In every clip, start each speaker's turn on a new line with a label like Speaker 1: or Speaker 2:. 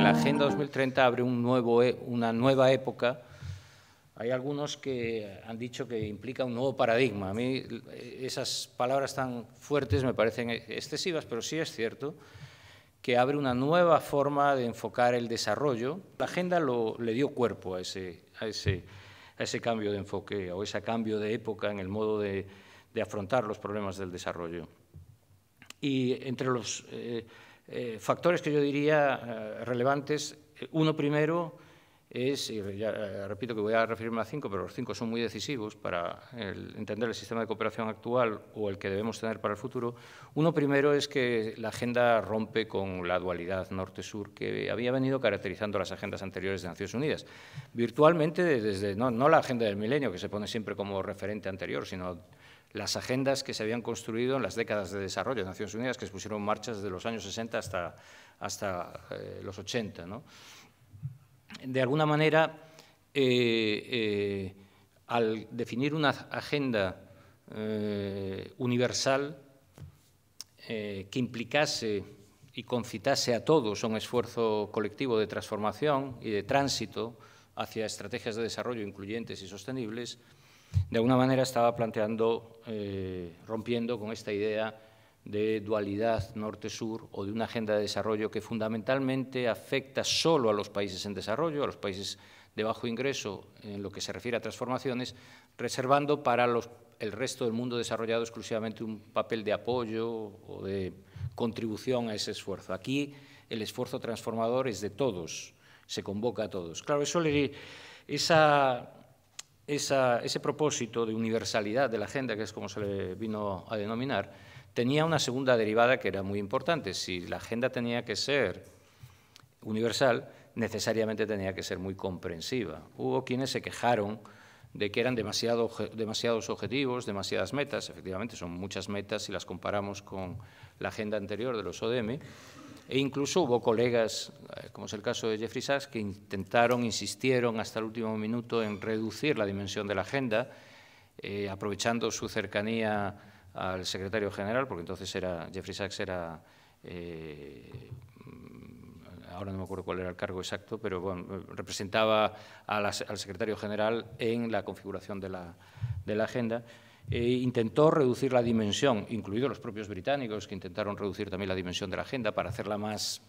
Speaker 1: La Agenda 2030 abre un nuevo, e, una nueva época. Hay algunos que han dicho que implica un nuevo paradigma. A mí esas palabras tan fuertes me parecen excesivas, pero sí es cierto que abre una nueva forma de enfocar el desarrollo. La agenda le dio cuerpo a ese, a, ese, a ese cambio de enfoque o ese cambio de época en el modo de, de afrontar los problemas del desarrollo. Y entre los eh, eh, factores que yo diría eh, relevantes, uno primero es, y repito que voy a referirme a cinco, pero los cinco son muy decisivos para entender el sistema de cooperación actual o el que debemos tener para el futuro. Uno primero es que la agenda rompe con la dualidad norte-sur que había venido caracterizando las agendas anteriores de Naciones Unidas. Virtualmente desde, no, no la agenda del milenio, que se pone siempre como referente anterior, sino las agendas que se habían construido en las décadas de desarrollo de Naciones Unidas, que se pusieron en marcha desde los años 60 hasta, eh, los 80. De alguna manera, eh, eh, al definir una agenda universal que implicase y concitase a todos un esfuerzo colectivo de transformación y de tránsito hacia estrategias de desarrollo incluyentes y sostenibles, de alguna manera estaba planteando, eh, rompiendo con esta idea de dualidad norte-sur o de una agenda de desarrollo que fundamentalmente afecta solo a los países en desarrollo, a los países de bajo ingreso en lo que se refiere a transformaciones, reservando para los, el resto del mundo desarrollado exclusivamente un papel de apoyo o de contribución a ese esfuerzo. Aquí el esfuerzo transformador es de todos, se convoca a todos. Claro, eso le, esa ese propósito de universalidad de la agenda, que es como se le vino a denominar, tenía una segunda derivada que era muy importante. Si la agenda tenía que ser universal, necesariamente tenía que ser muy comprensiva. Hubo quienes se quejaron de que eran demasiados objetivos, demasiadas metas, efectivamente son muchas metas si las comparamos con la agenda anterior de los ODM, e incluso hubo colegas, eh, como es el caso de Jeffrey Sachs, que intentaron, insistieron hasta el último minuto en reducir la dimensión de la agenda, eh, aprovechando su cercanía al secretario general, porque entonces era Jeffrey Sachs era, eh, ahora no me acuerdo cuál era el cargo exacto, pero bueno, representaba al secretario general en la configuración de la agenda. Eh, intentó reducir la dimensión, incluidos los propios británicos, que intentaron reducir también la dimensión de la agenda para hacerla más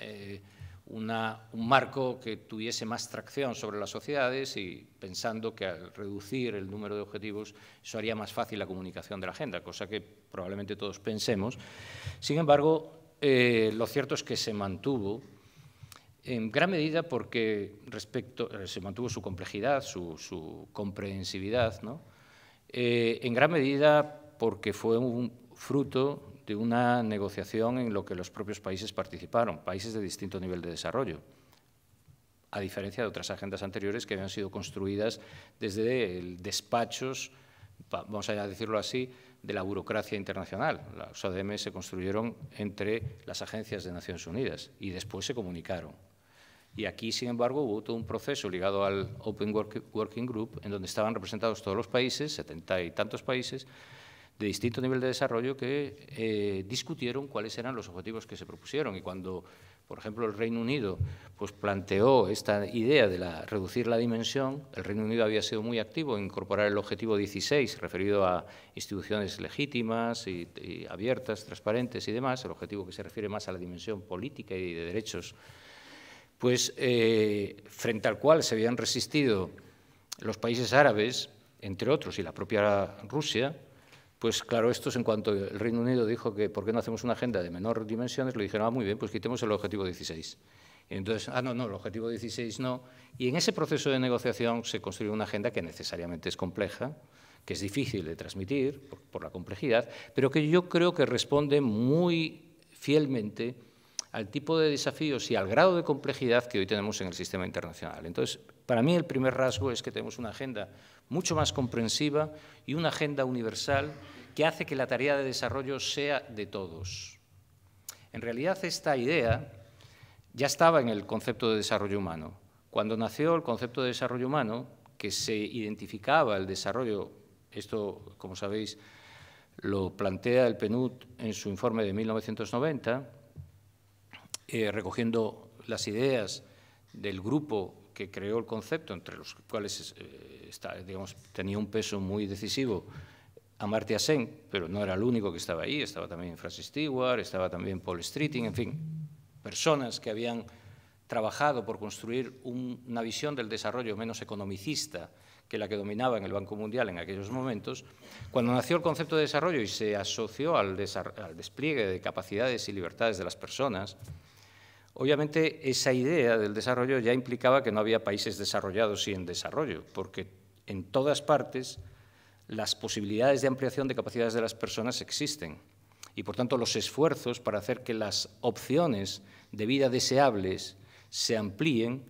Speaker 1: eh, un marco que tuviese más tracción sobre las sociedades y pensando que al reducir el número de objetivos eso haría más fácil la comunicación de la agenda, cosa que probablemente todos pensemos. Sin embargo, eh, lo cierto es que se mantuvo en gran medida porque respecto, se mantuvo su complejidad, su, su comprensividad, ¿no? Eh, en gran medida porque fue un fruto de una negociación en lo que los propios países participaron, países de distinto nivel de desarrollo, a diferencia de otras agendas anteriores que habían sido construidas desde despachos, vamos a decirlo así, de la burocracia internacional. Las ODM se construyeron entre las agencias de Naciones Unidas y después se comunicaron. Y aquí, sin embargo, hubo todo un proceso ligado al Open Working Group, en donde estaban representados todos los países, setenta y tantos países, de distinto nivel de desarrollo, que eh, discutieron cuáles eran los objetivos que se propusieron. Y cuando, por ejemplo, el Reino Unido pues, planteó esta idea de la, reducir la dimensión, el Reino Unido había sido muy activo en incorporar el objetivo 16, referido a instituciones legítimas y, y abiertas, transparentes y demás, el objetivo que se refiere más a la dimensión política y de derechos pues eh, frente al cual se habían resistido los países árabes, entre otros, y la propia Rusia, pues claro, esto es en cuanto el Reino Unido dijo que ¿por qué no hacemos una agenda de menor dimensiones? Le dijeron, ah, muy bien, pues quitemos el objetivo 16. Y entonces, ah, no, no, el objetivo 16 no. Y en ese proceso de negociación se construyó una agenda que necesariamente es compleja, que es difícil de transmitir por la complejidad, pero que yo creo que responde muy fielmente al tipo de desafíos y al grado de complejidad que hoy tenemos en el sistema internacional. Entonces, para mí el primer rasgo es que tenemos una agenda mucho más comprensiva y una agenda universal que hace que la tarea de desarrollo sea de todos. En realidad esta idea ya estaba en el concepto de desarrollo humano. Cuando nació el concepto de desarrollo humano, que se identificaba el desarrollo, esto como sabéis lo plantea el PNUD en su informe de 1990, eh, recogiendo las ideas del grupo que creó el concepto, entre los cuales eh, tenía un peso muy decisivo Amartya Sen, pero no era el único que estaba ahí, estaba también Francis Stewart, estaba también Paul Streeting, en fin, personas que habían trabajado por construir una visión del desarrollo menos economicista que la que dominaba en el Banco Mundial en aquellos momentos, cuando nació el concepto de desarrollo y se asoció al despliegue de capacidades y libertades de las personas, Obviamente esa idea del desarrollo ya implicaba que no había países desarrollados y en desarrollo, porque en todas partes las posibilidades de ampliación de capacidades de las personas existen y por tanto los esfuerzos para hacer que las opciones de vida deseables se amplíen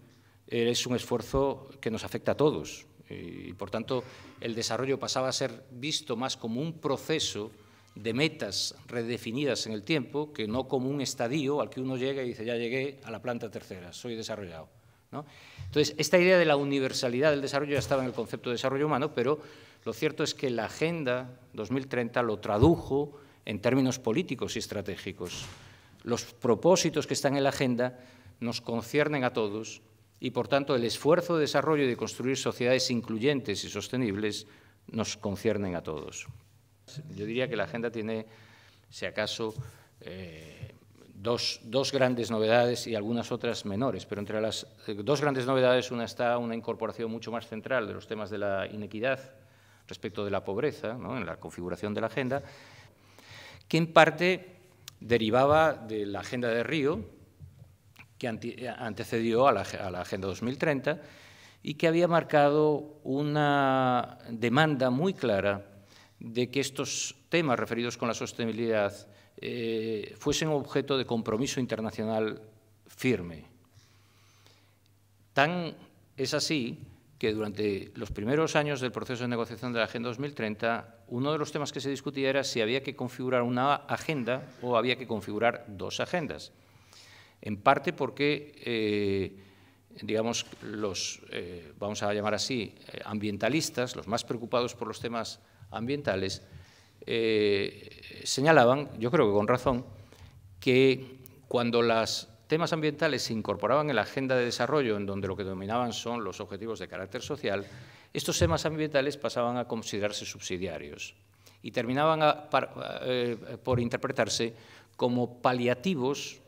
Speaker 1: eh, es un esfuerzo que nos afecta a todos y por tanto el desarrollo pasaba a ser visto más como un proceso de metas redefinidas en el tiempo, que no como un estadio al que uno llega y dice, ya llegué a la planta tercera, soy desarrollado. Entonces, esta idea de la universalidad del desarrollo ya estaba en el concepto de desarrollo humano, pero lo cierto es que la Agenda 2030 lo tradujo en términos políticos y estratégicos. Los propósitos que están en la Agenda nos conciernen a todos y, por tanto, el esfuerzo de desarrollo y de construir sociedades incluyentes y sostenibles nos conciernen a todos. Yo diría que la agenda tiene, si acaso, eh, dos, grandes novedades y algunas otras menores, pero entre las eh, dos grandes novedades una está una incorporación mucho más central de los temas de la inequidad respecto de la pobreza en la configuración de la agenda, que en parte derivaba de la agenda de Río, que eh, antecedió a la Agenda 2030 y que había marcado una demanda muy clara de que estos temas referidos con la sostenibilidad eh, fuesen objeto de compromiso internacional firme. Tan es así que durante los primeros años del proceso de negociación de la Agenda 2030, uno de los temas que se discutía era si había que configurar una agenda o había que configurar dos agendas. En parte porque eh, digamos, los, eh, vamos a llamar así, eh, ambientalistas, los más preocupados por los temas ambientales, eh, señalaban, yo creo que con razón, que cuando los temas ambientales se incorporaban en la agenda de desarrollo, en donde lo que dominaban son los objetivos de carácter social, estos temas ambientales pasaban a considerarse subsidiarios y terminaban por interpretarse como paliativos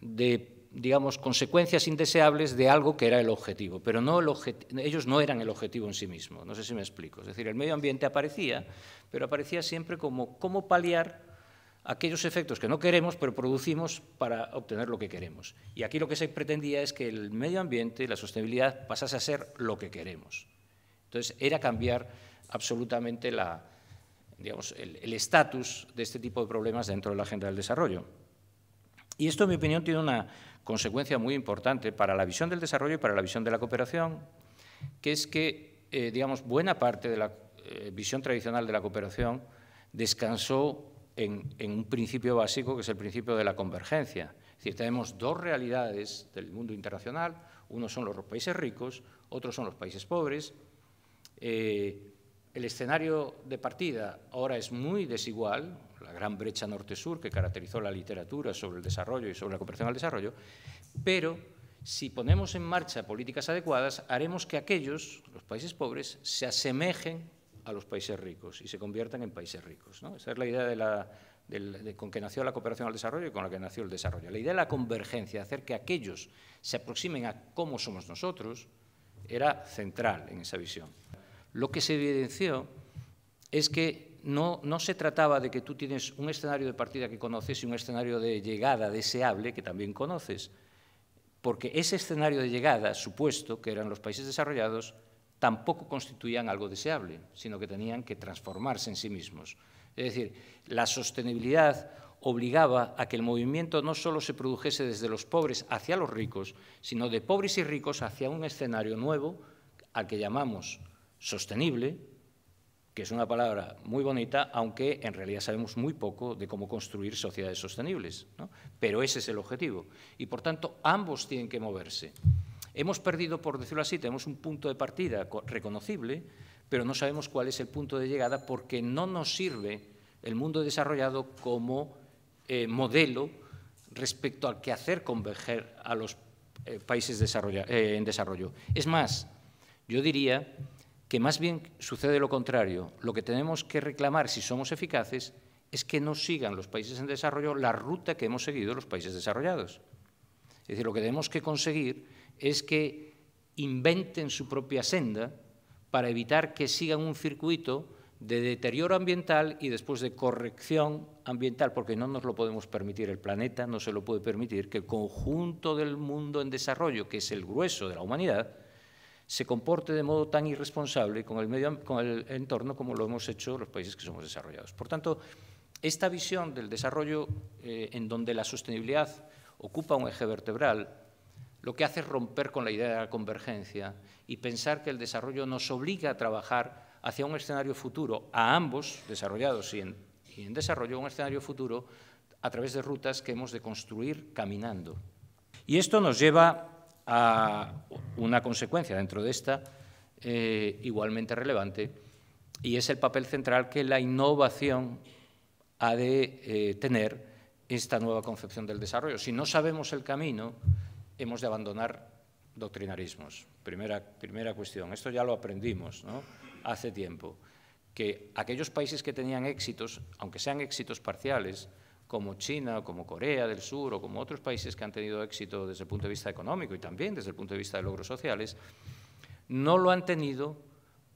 Speaker 1: de digamos, consecuencias indeseables de algo que era el objetivo, pero ellos no eran el objetivo en sí mismo, no sé si me explico. Es decir, el medio ambiente aparecía, pero aparecía siempre como cómo paliar aquellos efectos que no queremos, pero producimos para obtener lo que queremos. Y aquí lo que se pretendía es que el medio ambiente y la sostenibilidad pasase a ser lo que queremos. Entonces, era cambiar absolutamente la, digamos, el estatus de este tipo de problemas dentro de la Agenda del Desarrollo. Y esto, en mi opinión, tiene una consecuencia muy importante para la visión del desarrollo y para la visión de la cooperación, que es que, eh, digamos, buena parte de la eh, visión tradicional de la cooperación descansó en, un principio básico, que es el principio de la convergencia. Es decir, tenemos dos realidades del mundo internacional, unos son los países ricos, otros son los países pobres. Eh, el escenario de partida ahora es muy desigual, la gran brecha norte-sur que caracterizó la literatura sobre el desarrollo y sobre la cooperación al desarrollo, pero si ponemos en marcha políticas adecuadas, haremos que aquellos, los países pobres, se asemejen a los países ricos y se conviertan en países ricos. Esa es la idea de la, con que nació la cooperación al desarrollo y con la que nació el desarrollo. La idea de la convergencia, de hacer que aquellos se aproximen a cómo somos nosotros, era central en esa visión. Lo que se evidenció es que no, se trataba de que tú tienes un escenario de partida que conoces y un escenario de llegada deseable que también conoces, porque ese escenario de llegada, supuesto, que eran los países desarrollados, tampoco constituían algo deseable, sino que tenían que transformarse en sí mismos. Es decir, la sostenibilidad obligaba a que el movimiento no solo se produjese desde los pobres hacia los ricos, sino de pobres y ricos hacia un escenario nuevo al que llamamos sostenible, que es una palabra muy bonita, aunque en realidad sabemos muy poco de cómo construir sociedades sostenibles. Pero ese es el objetivo. Y por tanto, ambos tienen que moverse. Hemos perdido, por decirlo así, tenemos un punto de partida reconocible, pero no sabemos cuál es el punto de llegada porque no nos sirve el mundo desarrollado como eh, modelo respecto al que hacer converger a los eh, países eh, en desarrollo. Es más, yo diría que más bien sucede lo contrario. Lo que tenemos que reclamar, si somos eficaces, es que no sigan los países en desarrollo la ruta que hemos seguido los países desarrollados. Es decir, lo que tenemos que conseguir es que inventen su propia senda para evitar que sigan un circuito de deterioro ambiental y después de corrección ambiental, porque no nos lo podemos permitir. El planeta no se lo puede permitir que el conjunto del mundo en desarrollo, que es el grueso de la humanidad, se comporte de modo tan irresponsable con el, medio, con el entorno como lo hemos hecho los países que somos desarrollados. Por tanto, esta visión del desarrollo eh, en donde la sostenibilidad ocupa un eje vertebral, lo que hace es romper con la idea de la convergencia y pensar que el desarrollo nos obliga a trabajar hacia un escenario futuro, a ambos, desarrollados y y en desarrollo, un escenario futuro a través de rutas que hemos de construir caminando. Y esto nos lleva a una consecuencia dentro de esta eh, igualmente relevante y es el papel central que la innovación ha de eh, tener esta nueva concepción del desarrollo. Si no sabemos el camino, hemos de abandonar doctrinarismos. Primera, primera cuestión, esto ya lo aprendimos hace tiempo, que aquellos países que tenían éxitos, aunque sean éxitos parciales, como China, como Corea del Sur o como otros países que han tenido éxito desde el punto de vista económico y también desde el punto de vista de logros sociales, no lo han tenido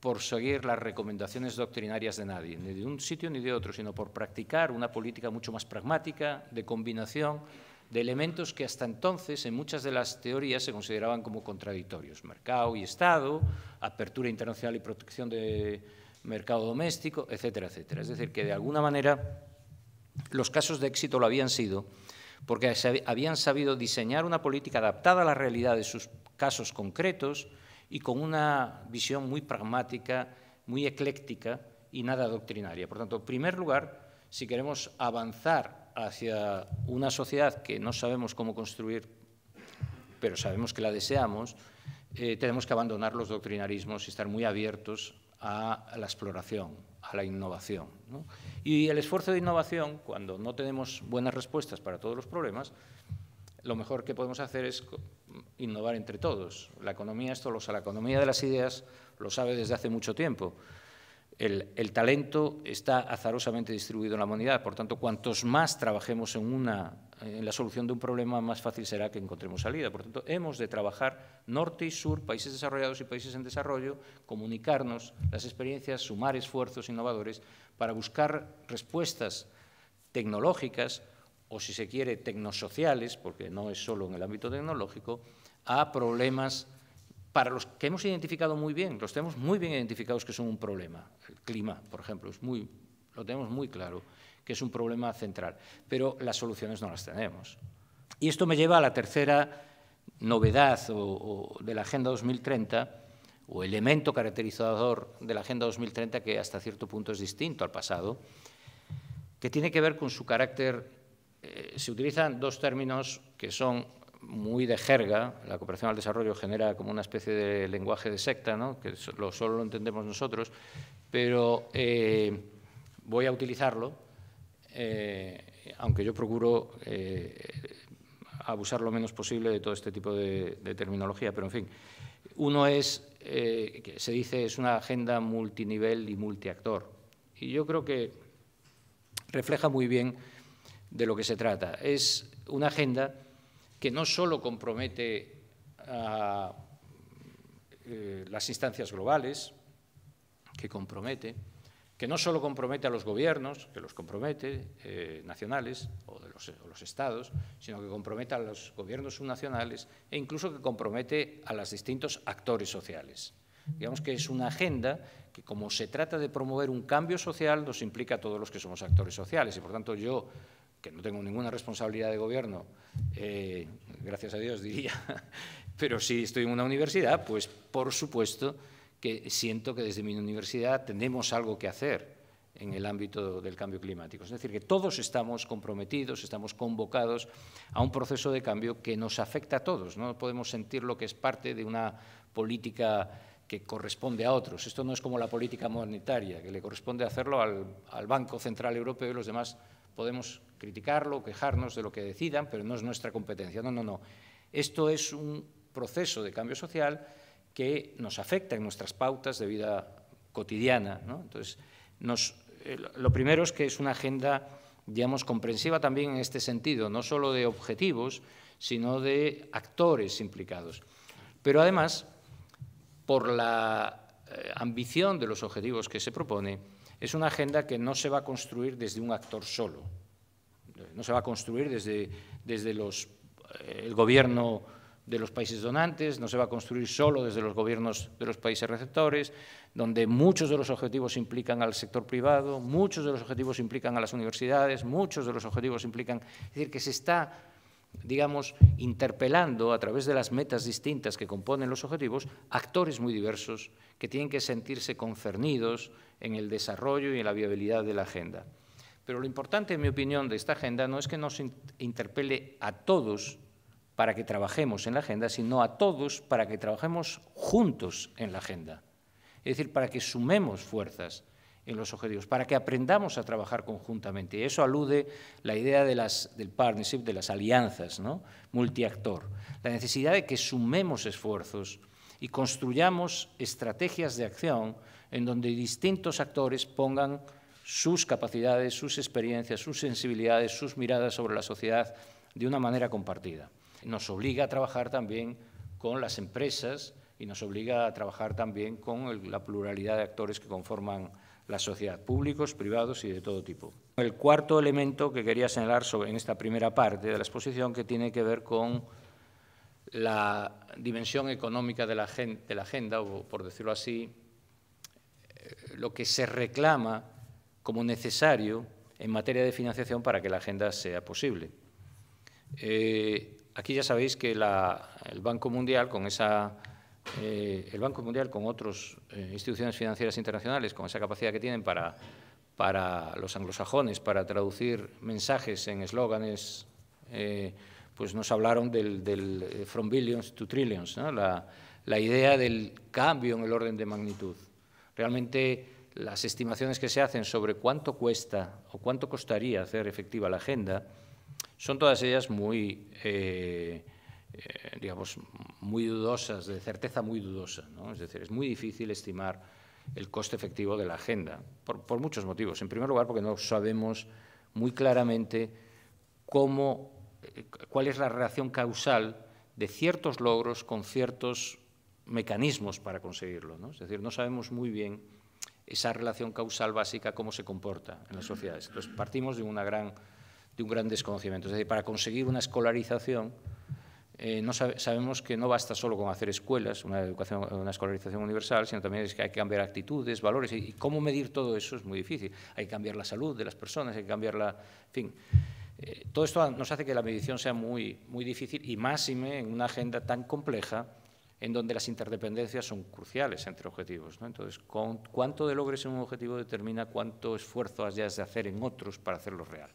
Speaker 1: por seguir las recomendaciones doctrinarias de nadie, ni de un sitio ni de otro, sino por practicar una política mucho más pragmática de combinación de elementos que hasta entonces en muchas de las teorías se consideraban como contradictorios. Mercado y Estado, apertura internacional y protección de mercado doméstico, etcétera, etcétera. Es decir, que de alguna manera los casos de éxito lo habían sido porque habían sabido diseñar una política adaptada a la realidad de sus casos concretos y con una visión muy pragmática, muy ecléctica y nada doctrinaria. Por tanto, en primer lugar, si queremos avanzar hacia una sociedad que no sabemos cómo construir, pero sabemos que la deseamos, eh, tenemos que abandonar los doctrinarismos y estar muy abiertos a la exploración, a la innovación. Y el esfuerzo de innovación, cuando no tenemos buenas respuestas para todos los problemas, lo mejor que podemos hacer es innovar entre todos. La economía, esto la economía de las ideas lo sabe desde hace mucho tiempo. El, talento está azarosamente distribuido en la humanidad, por tanto, cuantos más trabajemos en, una, en la solución de un problema, más fácil será que encontremos salida. Por tanto, hemos de trabajar norte y sur, países desarrollados y países en desarrollo, comunicarnos las experiencias, sumar esfuerzos innovadores para buscar respuestas tecnológicas o, si se quiere, tecnosociales, porque no es solo en el ámbito tecnológico, a problemas para los que hemos identificado muy bien, los tenemos muy bien identificados que son un problema. El clima, por ejemplo, es muy, lo tenemos muy claro, que es un problema central, pero las soluciones no las tenemos. Y esto me lleva a la tercera novedad de la Agenda 2030, o elemento caracterizador de la Agenda 2030 que hasta cierto punto es distinto al pasado, que tiene que ver con su carácter. Eh, se utilizan dos términos que son muy de jerga, la cooperación al desarrollo genera como una especie de lenguaje de secta, ¿no? que solo lo entendemos nosotros, pero eh, voy a utilizarlo, eh, aunque yo procuro eh, abusar lo menos posible de todo este tipo de, de terminología, pero en fin. Uno es, que se dice, es una agenda multinivel y multiactor, y yo creo que refleja muy bien de lo que se trata. Es una agenda que no solo compromete a eh, las instancias globales, que compromete, que no solo compromete a los gobiernos, que los compromete, eh, nacionales o de los, o los, estados, sino que compromete a los gobiernos subnacionales e incluso que compromete a los distintos actores sociales. Digamos que es una agenda que, como se trata de promover un cambio social, nos implica a todos los que somos actores sociales. Y, por tanto, yo que no tengo ninguna responsabilidad de gobierno, eh, gracias a Dios diría, pero si estoy en una universidad, pues por supuesto que siento que desde mi universidad tenemos algo que hacer en el ámbito del cambio climático. Es decir, que todos estamos comprometidos, estamos convocados a un proceso de cambio que nos afecta a todos. No podemos sentir lo que es parte de una política que corresponde a otros. Esto no es como la política monetaria, que le corresponde hacerlo al, al Banco Central Europeo y los demás Podemos criticarlo, quejarnos de lo que decidan, pero no es nuestra competencia. No, no, no. Esto es un proceso de cambio social que nos afecta en nuestras pautas de vida cotidiana. Entonces, eh, lo primero es que es una agenda, digamos, comprensiva también en este sentido, no solo de objetivos, sino de actores implicados. Pero además, por la eh, ambición de los objetivos que se propone, es una agenda que no se va a construir desde un actor solo, no se va a construir desde, los, eh, el gobierno de los países donantes, no se va a construir solo desde los gobiernos de los países receptores, donde muchos de los objetivos implican al sector privado, muchos de los objetivos implican a las universidades, muchos de los objetivos implican... Es decir, que se está digamos, interpelando a través de las metas distintas que componen los objetivos, actores muy diversos que tienen que sentirse concernidos en el desarrollo y en la viabilidad de la agenda. Pero lo importante, en mi opinión, de esta agenda no es que nos interpele a todos para que trabajemos en la agenda, sino a todos para que trabajemos juntos en la agenda. Es decir, para que sumemos fuerzas, en los objetivos, para que aprendamos a trabajar conjuntamente. Y eso alude la idea de las, del partnership, de las alianzas, ¿no? multiactor, la necesidad de que sumemos esfuerzos y construyamos estrategias de acción en donde distintos actores pongan sus capacidades, sus experiencias, sus sensibilidades, sus miradas sobre la sociedad de una manera compartida. Nos obliga a trabajar también con las empresas y nos obliga a trabajar también con la pluralidad de actores que conforman la sociedad, públicos, privados y de todo tipo. El cuarto elemento que quería señalar sobre, en esta primera parte de la exposición que tiene que ver con la dimensión económica de la, agenda, o por decirlo así, eh, lo que se reclama como necesario en materia de financiación para que la agenda sea posible. Eh, aquí ya sabéis que el Banco Mundial, con esa eh, el Banco Mundial con otras eh, instituciones financieras internacionales, con esa capacidad que tienen para, para los anglosajones, para traducir mensajes en eslóganes, eh, pues nos hablaron del, From Billions to Trillions, la, idea del cambio en el orden de magnitud. Realmente las estimaciones que se hacen sobre cuánto cuesta o cuánto costaría hacer efectiva la agenda son todas ellas muy eh, eh, digamos, muy dudosas, de certeza muy dudosa. ¿no? Es decir, es muy difícil estimar el coste efectivo de la agenda, por, muchos motivos. En primer lugar, porque no sabemos muy claramente cómo, eh, cuál es la relación causal de ciertos logros con ciertos mecanismos para conseguirlo. ¿no? Es decir, no sabemos muy bien esa relación causal básica cómo se comporta en las sociedades. Entonces, partimos de, una gran, de un gran desconocimiento. Es decir, para conseguir una escolarización eh, no sabemos que no basta solo con hacer escuelas, una, educación, una escolarización universal, sino también es que hay que cambiar actitudes, valores, y, cómo medir todo eso es muy difícil. Hay que cambiar la salud de las personas, hay que cambiar la... En fin, eh, todo esto nos hace que la medición sea muy, muy difícil y máxime en una agenda tan compleja en donde las interdependencias son cruciales entre objetivos. Entonces, cuánto de logres en un objetivo determina cuánto esfuerzo has de hacer en otros para hacerlo real.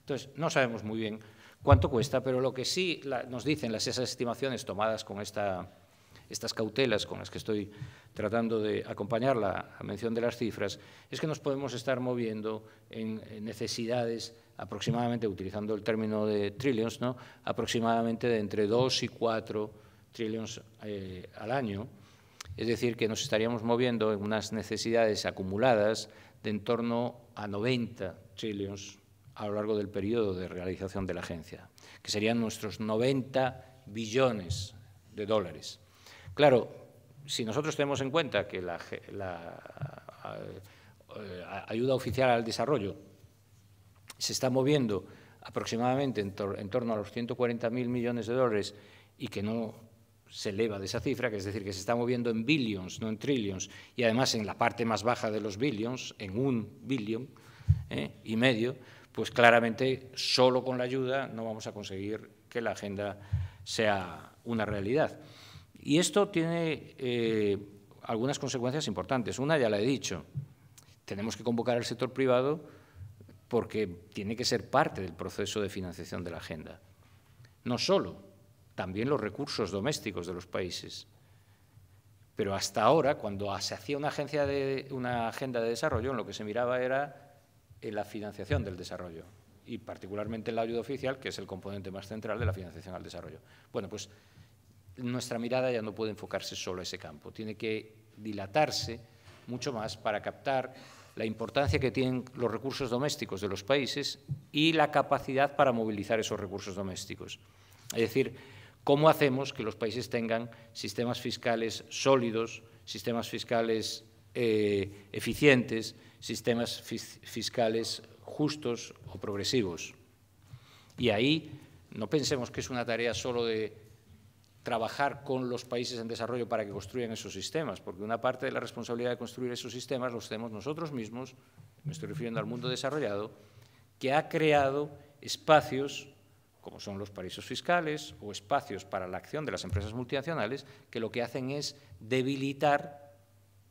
Speaker 1: Entonces, no sabemos muy bien cuánto cuesta, pero lo que sí nos dicen las, esas estimaciones tomadas con estas cautelas con las que estoy tratando de acompañar la, mención de las cifras, es que nos podemos estar moviendo en, necesidades aproximadamente, utilizando el término de trillions, ¿no? aproximadamente de entre 2 y 4 trillions eh, al año. Es decir, que nos estaríamos moviendo en unas necesidades acumuladas de en torno a 90 trillions a lo largo del periodo de realización de la agencia, que serían nuestros 90 billones de dólares. Claro, si nosotros tenemos en cuenta que la, eh, ayuda oficial al desarrollo se está moviendo aproximadamente en, torno a los 140.000 millones de dólares y que no se eleva de esa cifra, que es decir, que se está moviendo en billions, no en trillions, y además en la parte más baja de los billions, en un billion eh, y medio, pues claramente solo con la ayuda no vamos a conseguir que la agenda sea una realidad. Y esto tiene eh, algunas consecuencias importantes. Una ya la he dicho, tenemos que convocar al sector privado porque tiene que ser parte del proceso de financiación de la agenda. No solo, también los recursos domésticos de los países. Pero hasta ahora, cuando se hacía una, agencia de, una agenda de desarrollo, en lo que se miraba era en la financiación del desarrollo y particularmente en la ayuda oficial, que es el componente más central de la financiación al desarrollo. Bueno, pues nuestra mirada ya no puede enfocarse solo a ese campo, tiene que dilatarse mucho más para captar la importancia que tienen los recursos domésticos de los países y la capacidad para movilizar esos recursos domésticos. Es decir, cómo hacemos que los países tengan sistemas fiscales sólidos, sistemas fiscales eh, eficientes, sistemas fiscales justos o progresivos. Y ahí no pensemos que es una tarea solo de trabajar con los países en desarrollo para que construyan esos sistemas, porque una parte de la responsabilidad de construir esos sistemas los tenemos nosotros mismos, me estoy refiriendo al mundo desarrollado, que ha creado espacios como son los paraísos fiscales o espacios para la acción de las empresas multinacionales, que lo que hacen es debilitar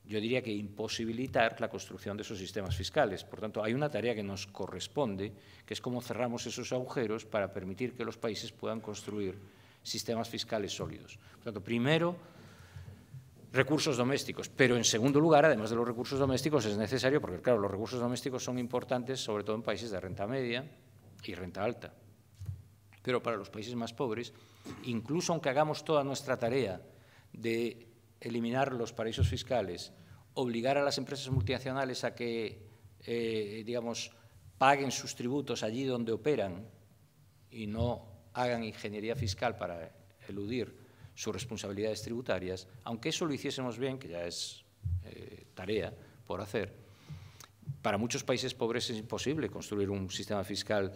Speaker 1: yo diría que imposibilitar la construcción de esos sistemas fiscales. Por tanto, hay una tarea que nos corresponde, que es cómo cerramos esos agujeros para permitir que los países puedan construir sistemas fiscales sólidos. Por tanto, primero, recursos domésticos, pero en segundo lugar, además de los recursos domésticos, es necesario, porque claro, los recursos domésticos son importantes, sobre todo en países de renta media y renta alta. Pero para los países más pobres, incluso aunque hagamos toda nuestra tarea de eliminar los paraísos fiscales, obligar a las empresas multinacionales a que, eh, digamos, paguen sus tributos allí donde operan y no hagan ingeniería fiscal para eludir sus responsabilidades tributarias, aunque eso lo hiciésemos bien, que ya es eh, tarea por hacer, para muchos países pobres es imposible construir un sistema fiscal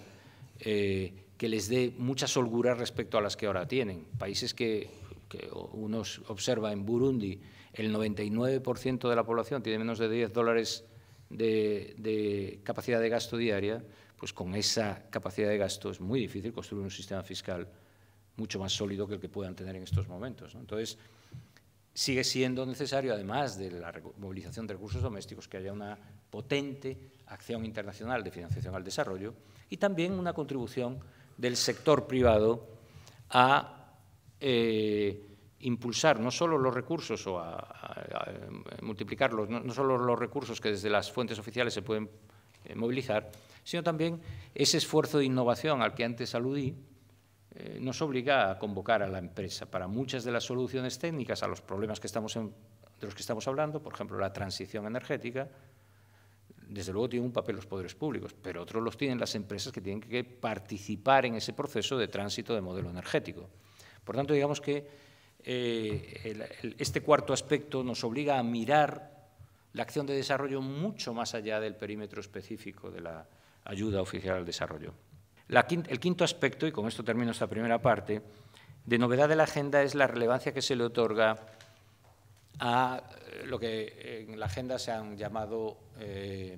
Speaker 1: eh, que les dé muchas holguras respecto a las que ahora tienen. Países que que uno observa en Burundi, el 99% de la población tiene menos de 10 dólares de, capacidad de gasto diaria, pues con esa capacidad de gasto es muy difícil construir un sistema fiscal mucho más sólido que el que puedan tener en estos momentos. Entonces, sigue siendo necesario, además de la movilización de recursos domésticos, que haya una potente acción internacional de financiación al desarrollo y también una contribución del sector privado a eh, impulsar no solo los recursos o a, multiplicarlos, no, solo los recursos que desde las fuentes oficiales se pueden eh, movilizar, sino también ese esfuerzo de innovación al que antes aludí, eh, nos obliga a convocar a la empresa para muchas de las soluciones técnicas a los problemas que de los que estamos hablando, por ejemplo, la transición energética, desde luego tiene un papel los poderes públicos, pero otros los tienen las empresas que tienen que participar en ese proceso de tránsito de modelo energético. Por tanto, digamos que eh, este cuarto aspecto nos obliga a mirar la acción de desarrollo mucho más allá del perímetro específico de la ayuda oficial al desarrollo. el quinto aspecto, y con esto termino esta primera parte, de novedad de la agenda es la relevancia que se le otorga a eh, lo que en la agenda se han llamado eh,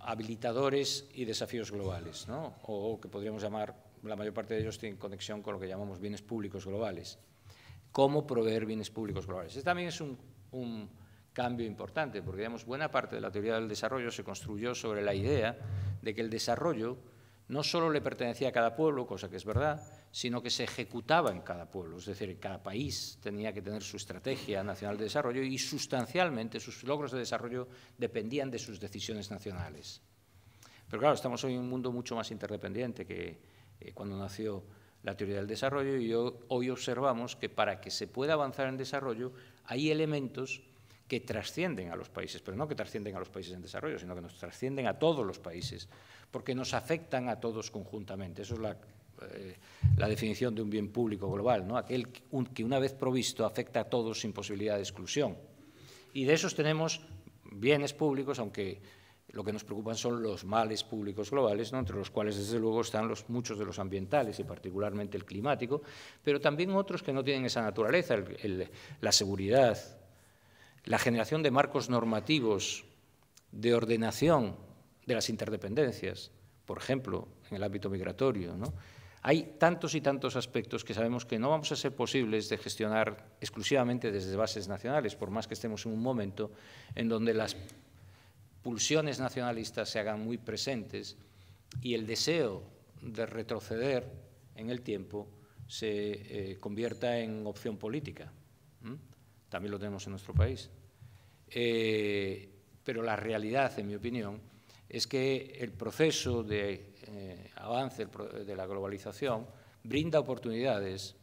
Speaker 1: habilitadores y desafíos globales, o que podríamos llamar la mayor parte de ellos tienen conexión con lo que llamamos bienes públicos globales. ¿Cómo proveer bienes públicos globales? Este también es un, cambio importante, porque digamos, buena parte de la teoría del desarrollo se construyó sobre la idea de que el desarrollo no solo le pertenecía a cada pueblo, cosa que es verdad, sino que se ejecutaba en cada pueblo, es decir, cada país tenía que tener su estrategia nacional de desarrollo y sustancialmente sus logros de desarrollo dependían de sus decisiones nacionales. Pero claro, estamos hoy en un mundo mucho más interdependiente que, eh, cuando nació la teoría del desarrollo y hoy observamos que para que se pueda avanzar en desarrollo hay elementos que trascienden a los países, pero no que trascienden a los países en desarrollo, sino que nos trascienden a todos los países, porque nos afectan a todos conjuntamente. Eso es la, eh, definición de un bien público global, ¿no? aquel que una vez provisto afecta a todos sin posibilidad de exclusión. Y de esos tenemos bienes públicos, aunque lo que nos preocupan son los males públicos globales, entre los cuales desde luego están los, muchos de los ambientales y particularmente el climático, pero también otros que no tienen esa naturaleza, la seguridad, la generación de marcos normativos de ordenación de las interdependencias, por ejemplo, en el ámbito migratorio. Hay tantos y tantos aspectos que sabemos que no vamos a ser posibles de gestionar exclusivamente desde bases nacionales, por más que estemos en un momento en donde las pulsiones nacionalistas se hagan muy presentes y el deseo de retroceder en el tiempo se eh, convierta en opción política. También lo tenemos en nuestro país. Eh, pero la realidad, en mi opinión, es que el proceso de eh, avance de la globalización brinda oportunidades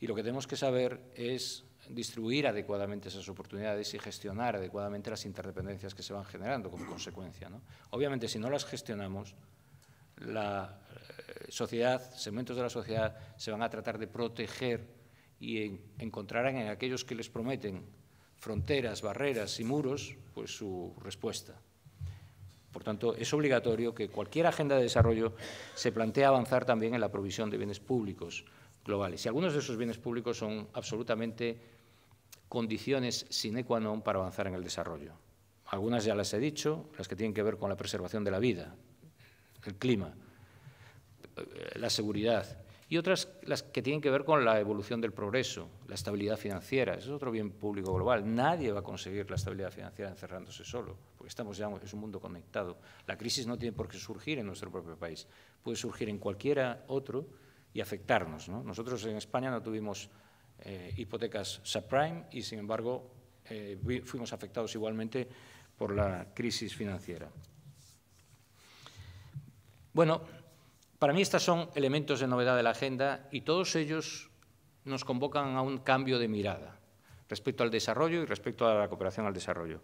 Speaker 1: y lo que tenemos que saber es distribuir adecuadamente esas oportunidades y gestionar adecuadamente las interdependencias que se van generando como consecuencia. Obviamente, si no las gestionamos, la eh, sociedad, segmentos de la sociedad, se van a tratar de proteger y encontrarán en aquellos que les prometen fronteras, barreras y muros, pues su respuesta. Por tanto, es obligatorio que cualquier agenda de desarrollo se plantee avanzar también en la provisión de bienes públicos globales. Y algunos de esos bienes públicos son absolutamente condiciones sine qua non para avanzar en el desarrollo. Algunas ya las he dicho, las que tienen que ver con la preservación de la vida, el clima, eh, la seguridad, y otras las que tienen que ver con la evolución del progreso, la estabilidad financiera. es otro bien público global. Nadie va a conseguir la estabilidad financiera encerrándose solo, porque estamos ya es un mundo conectado. La crisis no tiene por qué surgir en nuestro propio país, puede surgir en cualquiera otro y afectarnos. Nosotros en España no tuvimos eh, hipotecas subprime y, sin embargo, eh, fuimos afectados igualmente por la crisis financiera. Bueno, para mí estos son elementos de novedad de la agenda y todos ellos nos convocan a un cambio de mirada respecto al desarrollo y respecto a la cooperación al desarrollo.